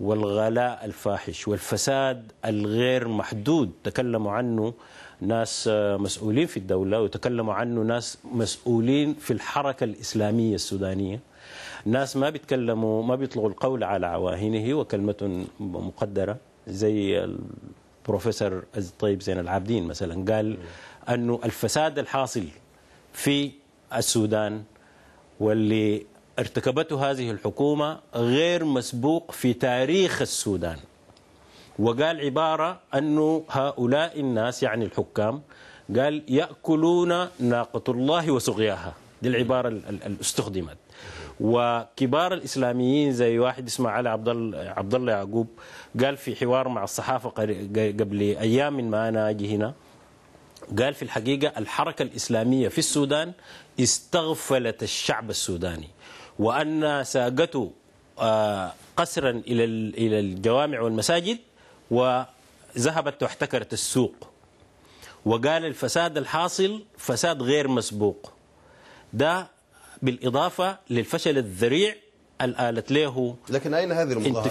والغلاء الفاحش والفساد الغير محدود تكلموا عنه ناس مسؤولين في الدولة وتكلموا عنه ناس مسؤولين في الحركة الإسلامية السودانية ناس ما بيتكلموا ما بيطلقوا القول على عواهنه وكلمة مقدرة زي البروفيسور الطيب زين العابدين مثلا قال أنه الفساد الحاصل في السودان واللي ارتكبته هذه الحكومة غير مسبوق في تاريخ السودان وقال عبارة أنه هؤلاء الناس يعني الحكام قال يأكلون ناقة الله وسقياها دي العبارة اللي استخدمت وكبار الاسلاميين زي واحد اسمه علي عبد عبد الله يعقوب قال في حوار مع الصحافه قبل ايام من ما انا اجي هنا قال في الحقيقه الحركه الاسلاميه في السودان استغفلت الشعب السوداني وأن ساقته آه، قسرا إلى إلى الجوامع والمساجد وذهبت واحتكرت السوق وقال الفساد الحاصل فساد غير مسبوق ده بالإضافة للفشل الذريع الآلت له لكن أين هذه المظاهرات؟